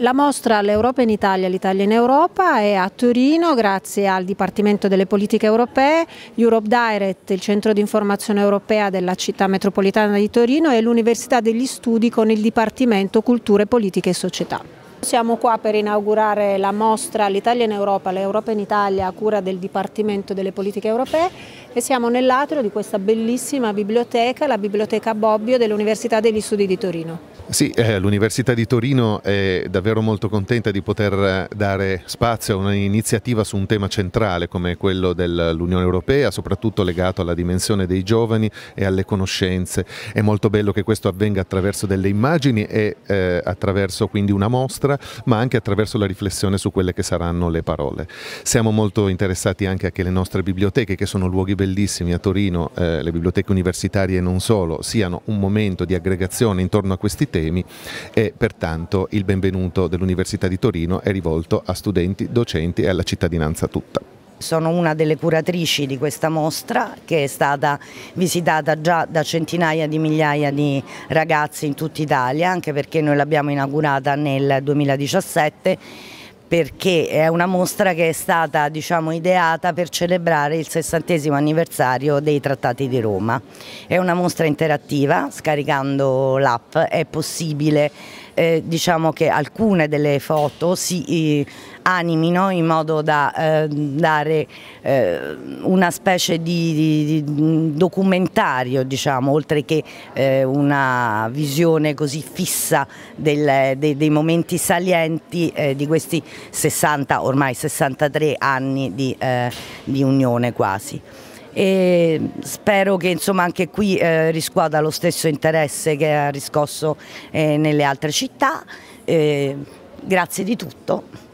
La mostra L'Europa in Italia, l'Italia in Europa è a Torino grazie al Dipartimento delle Politiche Europee, Europe Direct, il centro di informazione europea della città metropolitana di Torino e l'Università degli Studi con il Dipartimento Culture, Politiche e Società. Siamo qua per inaugurare la mostra L'Italia in Europa, l'Europa in Italia a cura del Dipartimento delle Politiche Europee e siamo nell'atrio di questa bellissima biblioteca, la Biblioteca Bobbio dell'Università degli Studi di Torino. Sì, eh, l'Università di Torino è davvero molto contenta di poter eh, dare spazio a un'iniziativa su un tema centrale come quello dell'Unione Europea, soprattutto legato alla dimensione dei giovani e alle conoscenze. È molto bello che questo avvenga attraverso delle immagini e eh, attraverso quindi una mostra nostra, ma anche attraverso la riflessione su quelle che saranno le parole. Siamo molto interessati anche a che le nostre biblioteche, che sono luoghi bellissimi a Torino, eh, le biblioteche universitarie e non solo, siano un momento di aggregazione intorno a questi temi e pertanto il benvenuto dell'Università di Torino è rivolto a studenti, docenti e alla cittadinanza tutta sono una delle curatrici di questa mostra che è stata visitata già da centinaia di migliaia di ragazzi in tutta Italia, anche perché noi l'abbiamo inaugurata nel 2017 perché è una mostra che è stata diciamo, ideata per celebrare il 60 anniversario dei Trattati di Roma. È una mostra interattiva, scaricando l'app è possibile eh, diciamo che alcune delle foto si eh, animino in modo da eh, dare eh, una specie di, di, di documentario, diciamo, oltre che eh, una visione così fissa del, de, dei momenti salienti eh, di questi 60, ormai 63 anni di, di unione quasi e spero che insomma, anche qui eh, riscuota lo stesso interesse che ha riscosso eh, nelle altre città. Eh, grazie di tutto.